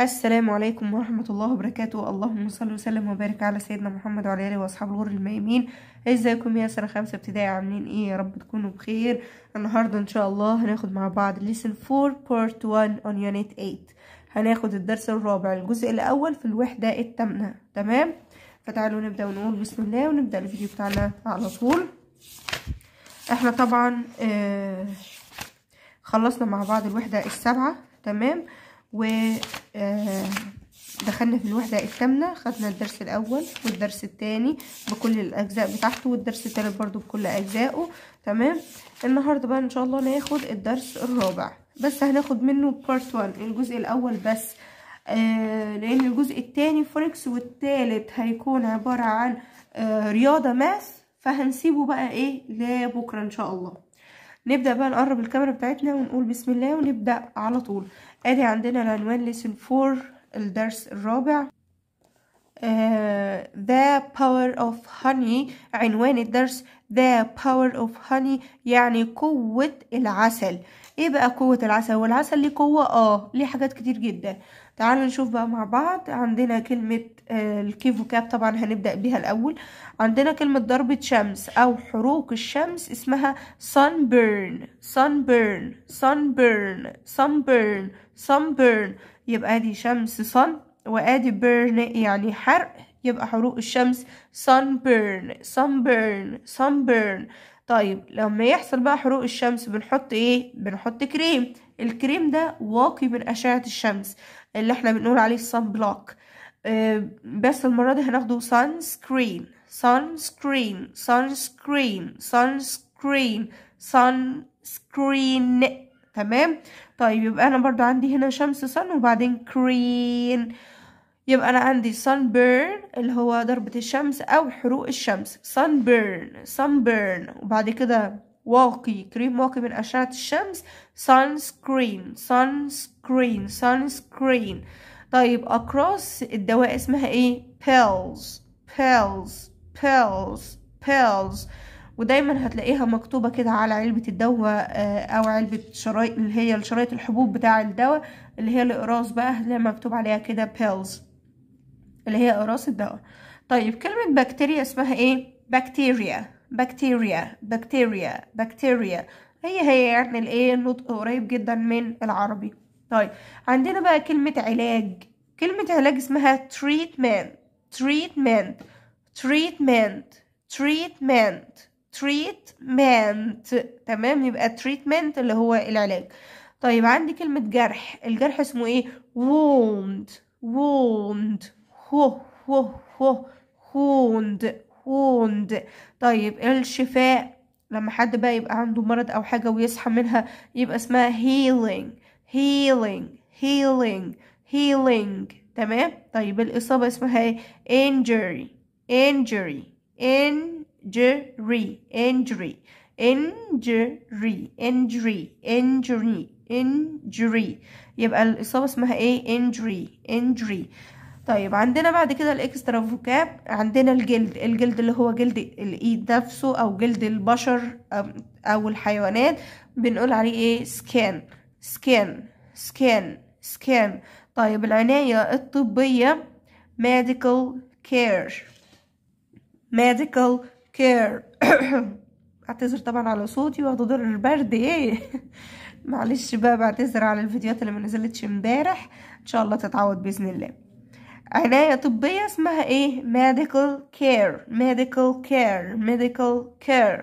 السلام عليكم ورحمة الله وبركاته اللهم صل وسلم وبارك على سيدنا محمد وعلى آله وأصحاب الغر الميمين ازيكم يا سنة خمسة ابتدائي عاملين ايه يا رب تكونوا بخير النهاردة ان شاء الله هناخد مع بعض lesson 4 part 1 on unit 8 هناخد الدرس الرابع الجزء الأول في الوحدة التامنة تمام فتعالوا نبدأ ونقول بسم الله ونبدأ الفيديو بتاعنا على طول احنا طبعا آه خلصنا مع بعض الوحدة السابعة تمام ودخلنا آه، في الوحدة الثامنة خدنا الدرس الأول والدرس الثاني بكل الأجزاء بتاعته والدرس الثالث برضو بكل أجزائه تمام النهاردة بقى إن شاء الله ناخد الدرس الرابع بس هناخد منه بارت 1 الجزء الأول بس آه لأن الجزء الثاني فوركس والثالث هيكون عبارة عن آه رياضة ماس فهنسيبه بقى ايه لبكرة ان شاء الله نبدأ بقى نقرب الكاميرا بتاعتنا ونقول بسم الله ونبدأ على طول ادي عندنا العنوان ليسن فور الدرس الرابع ذا باور اوف هاني عنوان الدرس ذا باور اوف هاني يعني قوة العسل ايه بقى قوة العسل والعسل ليه قوة اه ليه حاجات كتير جدا تعالوا نشوف بقى مع بعض عندنا كلمة آه، الكيف وكاب طبعا هنبدأ بيها الأول عندنا كلمة ضربة شمس أو حروق الشمس اسمها sunburn sunburn sunburn sunburn sunburn يبقى دي شمس sun وادي burn يعني حرق يبقى حروق الشمس sunburn sunburn sunburn طيب لما يحصل بقى حروق الشمس بنحط ايه بنحط كريم الكريم ده واقي من اشعه الشمس اللي احنا بنقول عليه الصن بلوك بس المره دي هناخده سان سكرين سان سكرين سان سكرين سان سكرين سان سكرين تمام طيب يبقى انا برضو عندي هنا شمس صن وبعدين كرين يبقى أنا عندي sun burn اللي هو ضربة الشمس أو حروق الشمس sun burn sun burn وبعد كده واقي كريم واقي من أشعة الشمس sun screen sun screen sun screen طيب across الدواء اسمها ايه pills pills pills pills ودايما هتلاقيها مكتوبة كده على علبة الدواء آه، أو علبة شرايط اللي هي شرايط الحبوب بتاع الدواء اللي هي الإقراص بقى هتلاقيها مكتوب عليها كده pills اللي هي اقراص الدواء طيب كلمة بكتيريا اسمها ايه بكتيريا بكتيريا بكتيريا بكتيريا هي هي يعني الايه النطق قريب جدا من العربي طيب عندنا بقى كلمة علاج كلمة علاج اسمها treatment treatment treatment treatment treatment تمام يبقى treatment اللي هو العلاج طيب عندي كلمة جرح الجرح اسمه ايه wound wound هو هو هو هوند هوند طيب الشفاء لما حد بقى يبقى عنده مرض او حاجة ويصحى منها يبقى اسمها healing healing healing healing تمام طيب الإصابة اسمها ايه injury injury injury injury injury injury injury injury يبقى الإصابة اسمها ايه injury injury طيب عندنا بعد كده الاكسترا فوكاب عندنا الجلد الجلد اللي هو جلد الايد نفسه او جلد البشر او الحيوانات بنقول عليه ايه سكان سكان سكان سكان طيب العناية الطبية medical care medical care اعتذر طبعا على صوتي واخده البرد ايه معلش بقى بعتذر على الفيديوهات اللي ما نزلتش امبارح ان شاء الله تتعوض باذن الله عناية طبية اسمها ايه medical care medical care medical care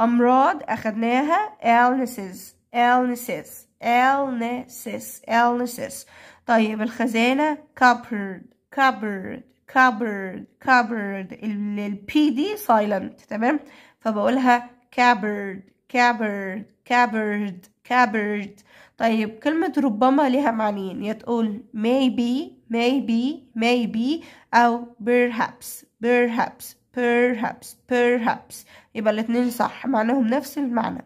أمراض أخدناها illnesses illnesses illnesses illnesses طيب الخزانة cupboard cupboard cupboard cupboard p دي silent تمام فبقولها cupboard cupboard cupboard cupboard طيب كلمة ربما لها معنيين يا تقول maybe maybe maybe أو perhaps perhaps perhaps perhaps يبقى الاثنين صح معناهم نفس المعنى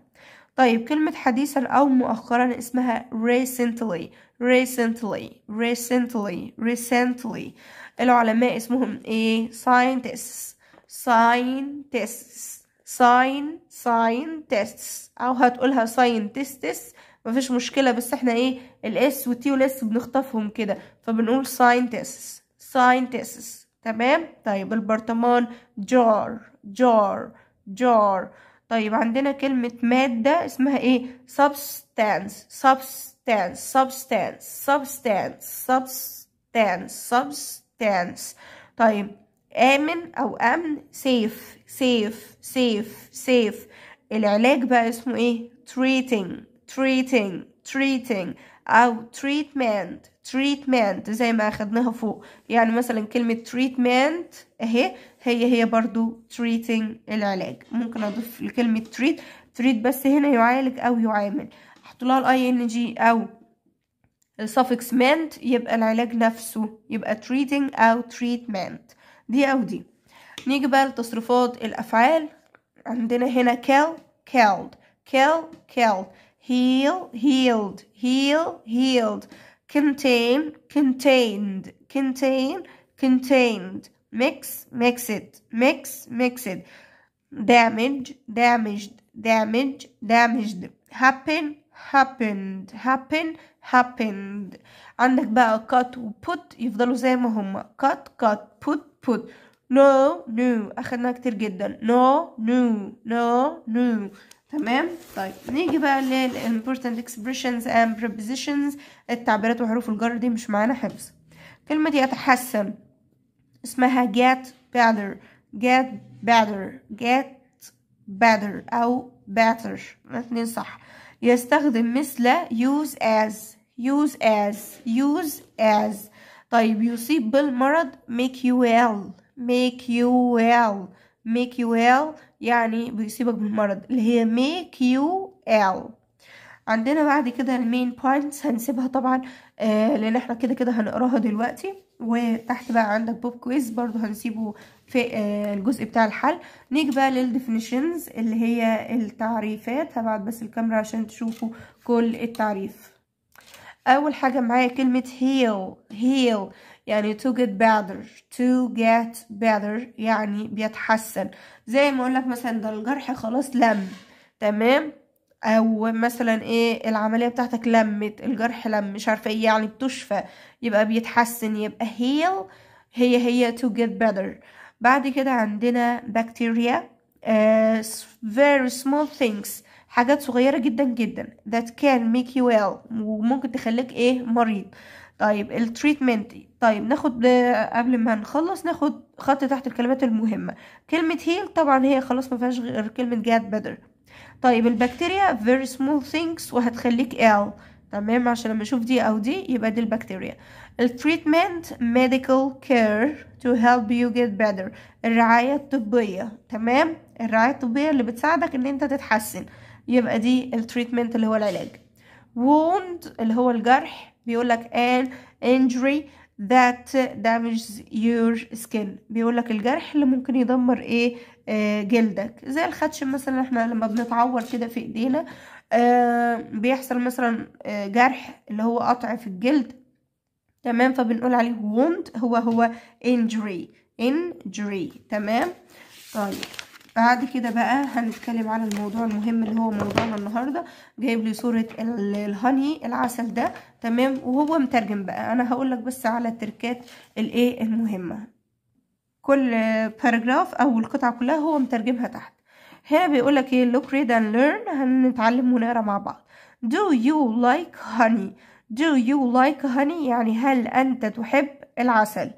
طيب كلمة حديثا أو مؤخرا اسمها recently recently recently recently العلماء اسمهم ايه scientists scientists sign scientists أو هتقولها scientists مفيش مشكلة بس احنا ايه الاس والتي والاس بنخطفهم كده فبنقول scientists scientists تمام طيب البرطمان جار جار جار طيب عندنا كلمة مادة اسمها ايه substance substance substance substance substance substance طيب آمن أو أمن سيف سيف سيف سيف العلاج بقى اسمه ايه treating treating treating أو treatment treatment زي ما أخدناها فوق يعني مثلا كلمة treatment أهي هي هي برضو treating العلاج ممكن أضيف لكلمة treat treat بس هنا يعالج أو يعامل أحط لها الـ ing أو suffix ment يبقى العلاج نفسه يبقى treating أو treatment دي أو دي نيجي بقى لتصرفات الأفعال عندنا هنا كال كالد كال كالد heal, healed, heal, healed, contain, contained, contain, contained, mix, mix it, mix, mix it, damage, damaged, damage, damaged, happen, happened, happen, happened عندك بقى cut و put يفضلوا زي ما هم. cut cut put put no new أخدناها كتير جدا no new no new تمام طيب نيجي بقى للimportant expressions and prepositions التعبيرات وحروف الجر دي مش معانا حفظ كلمة دي أتحسن اسمها get better get better get better أو better الاثنين صح يستخدم مثل use as use as use as طيب يصيب بالمرض make you well make you well make you well يعني بيصيبك بالمرض اللي هي make you ill عندنا بعد كده المين بوينتس هنسيبها طبعا آه لان احنا كده كده هنقراها دلوقتي وتحت بقى عندك بوب كويز برضو هنسيبه في آه الجزء بتاع الحل نيجي بقى للديفينيشنز اللي هي التعريفات هبعت بس الكاميرا عشان تشوفوا كل التعريف اول حاجه معايا كلمه هيل هيل يعني to get better to get better يعني بيتحسن زي ما اقولك مثلا ده الجرح خلاص لم تمام او مثلا ايه العمليه بتاعتك لمت الجرح لم مش عارفه ايه يعني بتشفى يبقى بيتحسن يبقى heal هي هي to get better بعد كده عندنا بكتيريا آه، uh, very small things حاجات صغيره جدا جدا that can make you well وممكن تخليك ايه مريض طيب التريتمنت طيب ناخد قبل ما نخلص ناخد خط تحت الكلمات المهمة كلمة هيل طبعا هي خلاص ما فيهاش غير كلمة get better طيب البكتيريا very small things وهتخليك ال تمام عشان لما اشوف دي او دي يبقى دي البكتيريا التريتمنت medical care to help you get better الرعاية الطبية تمام الرعاية الطبية اللي بتساعدك ان انت تتحسن يبقى دي التريتمنت اللي هو العلاج wound اللي هو الجرح بيقول لك an injury that damages your skin بيقول لك الجرح اللي ممكن يدمر ايه آه، جلدك زي الخدش مثلا احنا لما بنتعور كده في ايدينا آه، بيحصل مثلا آه، جرح اللي هو قطع في الجلد تمام فبنقول عليه wound هو هو injury injury تمام طيب بعد كده بقى هنتكلم عن الموضوع المهم اللي هو موضوعنا النهارده جايب لي صوره الهاني العسل ده تمام وهو مترجم بقى انا هقول لك بس على التركات الايه المهمه كل باراجراف او القطعه كلها هو مترجمها تحت هنا بيقول لك ايه look read and learn هنتعلم ونقرا مع بعض دو يو لايك هاني دو يو لايك هاني يعني هل انت تحب العسل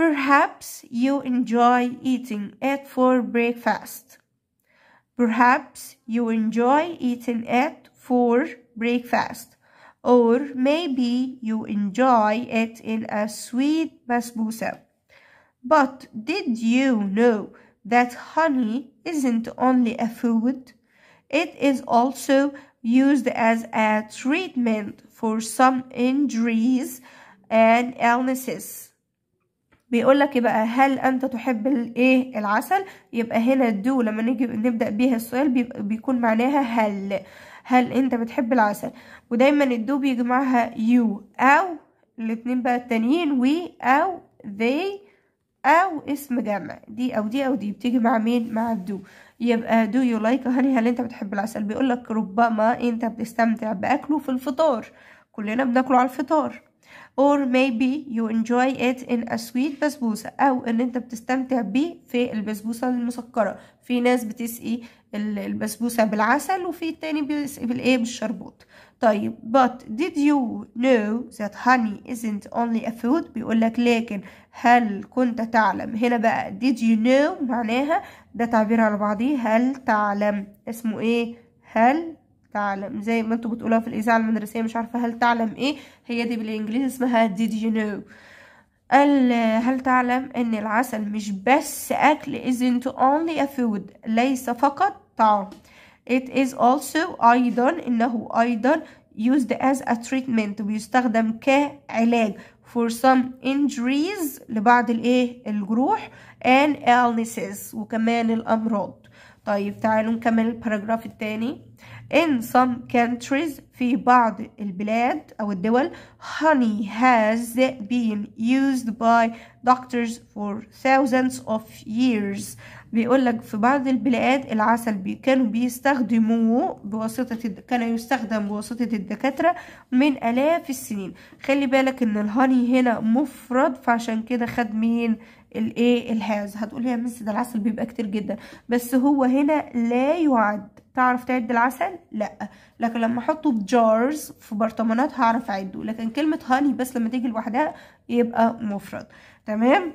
Perhaps you enjoy eating it for breakfast. Perhaps you enjoy eating it for breakfast. Or maybe you enjoy it in a sweet basbousa. But did you know that honey isn't only a food? It is also used as a treatment for some injuries and illnesses. بيقول لك إيه بقى هل انت تحب الايه العسل يبقى هنا الدو لما نيجي نبدا بيها السؤال بيكون معناها هل هل انت بتحب العسل ودايما الدو بيجي معاها يو او الاتنين بقى التانيين وي او ذي او اسم جمع دي او دي او دي بتيجي مع مين مع الدو يبقى دو يو لايك هاني هل انت بتحب العسل بيقول لك ربما انت بتستمتع باكله في الفطار كلنا بناكله على الفطار or maybe you enjoy it in a sweet بسبوسة أو إن أنت بتستمتع بيه في البسبوسة المسكرة في ناس بتسقي البسبوسة بالعسل وفي تاني بيسقي بالإيه بالشربوت طيب but did you know that honey isn't only a food بيقول لك لكن هل كنت تعلم هنا بقى did you know معناها ده تعبير على بعضيه هل تعلم اسمه إيه هل تعلم زي ما انتوا بتقولوها في الاذاعه المدرسيه مش عارفه هل تعلم ايه هي دي بالانجليزي اسمها did you know قال هل تعلم ان العسل مش بس اكل isn't only a food ليس فقط طعام it is also ايضا انه ايضا used as a treatment بيستخدم كعلاج for some injuries لبعض الايه الجروح and illnesses وكمان الامراض طيب تعالوا نكمل الباراجراف التاني In some countries في بعض البلاد أو الدول honey has been used by doctors for thousands of years بيقول لك في بعض البلاد العسل بي كانوا بيستخدموه بواسطة كان يستخدم بواسطة الدكاترة من آلاف السنين خلي بالك إن الهاني هنا مفرد فعشان كده خد مين الايه الهاز هتقول يا مس ده العسل بيبقى كتير جدا بس هو هنا لا يعد تعرف تعد العسل لا لكن لما احطه في جارز في برطمانات هعرف اعده لكن كلمه هاني بس لما تيجي لوحدها يبقى مفرد تمام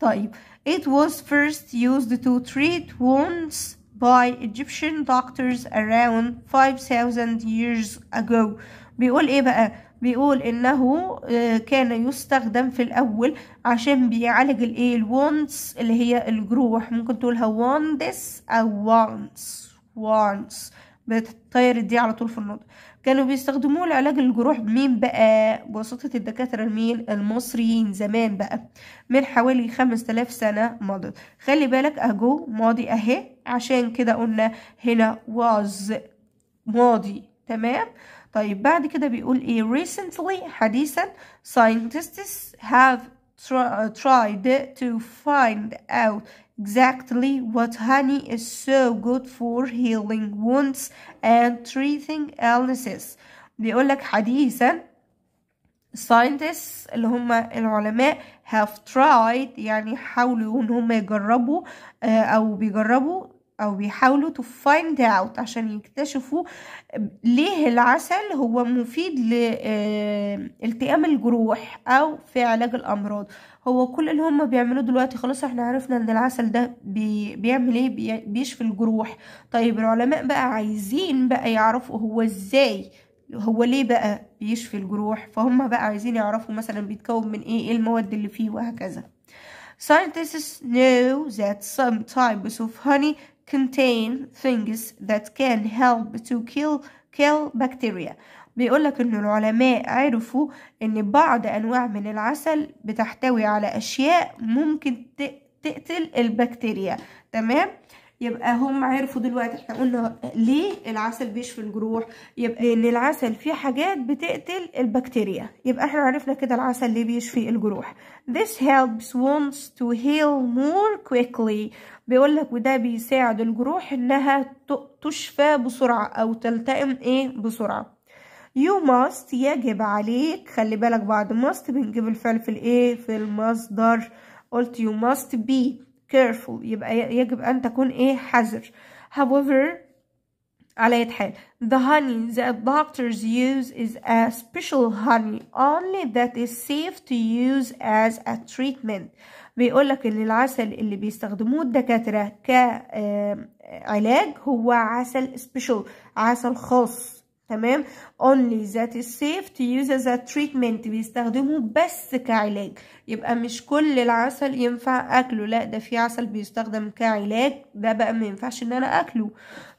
طيب it was first used to treat wounds by Egyptian doctors around 5000 years ago بيقول ايه بقى بيقول انه آه، كان يستخدم في الاول عشان بيعالج الايه الوونتس اللي هي الجروح ممكن تقولها وونس او وونس وانس بتطير دي على طول في النطق كانوا بيستخدموه لعلاج الجروح مين بقى بواسطة الدكاترة المين المصريين زمان بقى من حوالي خمس تلاف سنة مضت خلي بالك أجو ماضي أهي عشان كده قلنا هنا was ماضي تمام طيب بعد كده بيقول ايه recently حديثا scientists have tried to find out exactly what honey is so good for healing wounds and treating illnesses بيقول لك حديثا scientists اللي هم العلماء have tried يعني حاولوا ان هم يجربوا آه، او بيجربوا او بيحاولوا to find out عشان يكتشفوا ليه العسل هو مفيد لالتئام آه، الجروح او في علاج الامراض هو كل اللي هم بيعملوه دلوقتي خلاص احنا عرفنا ان العسل ده بي بيعمل ايه بي بيشفي الجروح طيب العلماء بقى عايزين بقى يعرفوا هو ازاي هو ليه بقى بيشفي الجروح فهم بقى عايزين يعرفوا مثلا بيتكون من ايه ايه المواد اللي فيه وهكذا Scientists know that some types of honey contain things that can help to kill kill bacteria بيقولك ان العلماء عرفوا ان بعض انواع من العسل بتحتوي على اشياء ممكن تقتل البكتيريا تمام يبقى هم عرفوا دلوقتي احنا قلنا ليه العسل بيشفي الجروح يبقى ان العسل فيه حاجات بتقتل البكتيريا يبقى احنا عرفنا كده العسل ليه بيشفي الجروح this helps wounds to heal more quickly بيقول لك وده بيساعد الجروح انها تشفى بسرعه او تلتئم ايه بسرعه you must يجب عليك خلي بالك بعد must بنجيب الفعل في الايه في المصدر قلت you must be careful يبقى يجب ان تكون ايه حذر however على اية حال the honey that doctors use is a special honey only that is safe to use as a treatment بيقولك ان العسل اللي بيستخدموه الدكاترة كعلاج هو عسل special عسل خاص تمام only that is safe to use as a treatment بيستخدمه بس كعلاج يبقى مش كل العسل ينفع اكله لا ده في عسل بيستخدم كعلاج ده بقى ما ينفعش ان انا اكله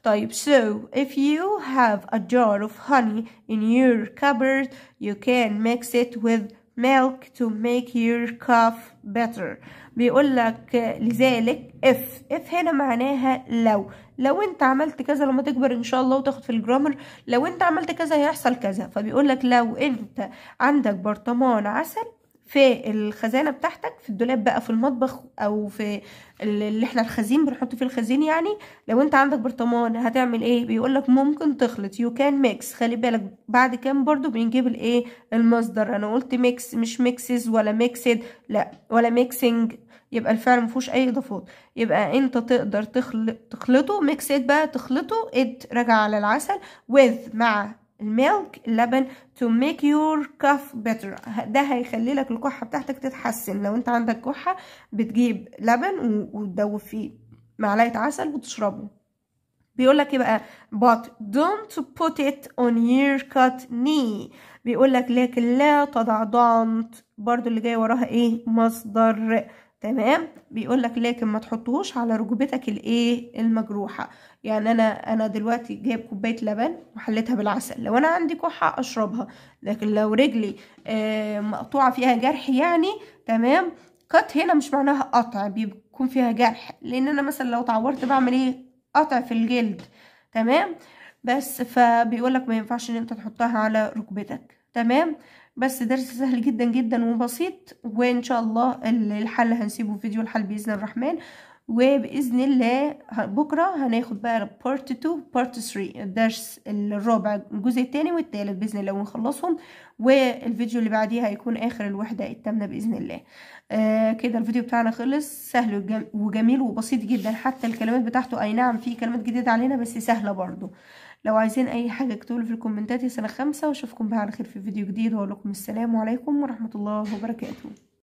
طيب so if you have a jar of honey in your cupboard you can mix it with milk to make your cough better بيقول لك لذلك if if هنا معناها لو لو انت عملت كذا لما تكبر ان شاء الله وتاخد في الجرامر لو انت عملت كذا هيحصل كذا فبيقول لك لو انت عندك برطمان عسل في الخزانه بتاعتك في الدولاب بقى في المطبخ او في اللي احنا الخزين بنحط فيه الخزين يعني لو انت عندك برطمان هتعمل ايه بيقول لك ممكن تخلط يو كان ميكس خلي بالك بعد كام برضو بنجيب الايه المصدر انا قلت ميكس مش ميكسز ولا ميكسد لا ولا ميكسنج يبقى الفعل ما اي اضافات يبقى انت تقدر تخلطه ميكسد بقى تخلطه اد راجع على العسل with مع الميلك اللبن to make your cough better ده هيخلي لك الكحه بتاعتك تتحسن لو انت عندك كحه بتجيب لبن وتدوب فيه معلقه عسل وتشربه بيقول لك ايه بقى but don't put it on your cut knee بيقول لك لكن لا تضع don't برضو اللي جاي وراها ايه مصدر تمام بيقول لك لكن ما تحطهوش على ركبتك الايه المجروحه يعني انا انا دلوقتي جايب كوبايه لبن وحليتها بالعسل لو انا عندي كحه اشربها لكن لو رجلي آه مقطوعه فيها جرح يعني تمام قط هنا مش معناها قطع بيكون فيها جرح لان انا مثلا لو اتعورت بعمل ايه قطع في الجلد تمام بس لك ما ينفعش ان انت تحطها على ركبتك تمام بس درس سهل جدا جدا وبسيط وان شاء الله الحل هنسيبه في فيديو الحل باذن الرحمن وباذن الله بكره هناخد بقى بارت 2 بارت 3 الدرس الرابع الجزء الثاني والثالث باذن الله ونخلصهم والفيديو اللي بعديه هيكون اخر الوحده الثامنه باذن الله آه كده الفيديو بتاعنا خلص سهل وجميل وبسيط جدا حتى الكلمات بتاعته اي نعم في كلمات جديده علينا بس سهله برضو لو عايزين اي حاجه اكتبوا في الكومنتات يا سنه خمسة واشوفكم بقى على خير في فيديو جديد واقول لكم السلام عليكم ورحمه الله وبركاته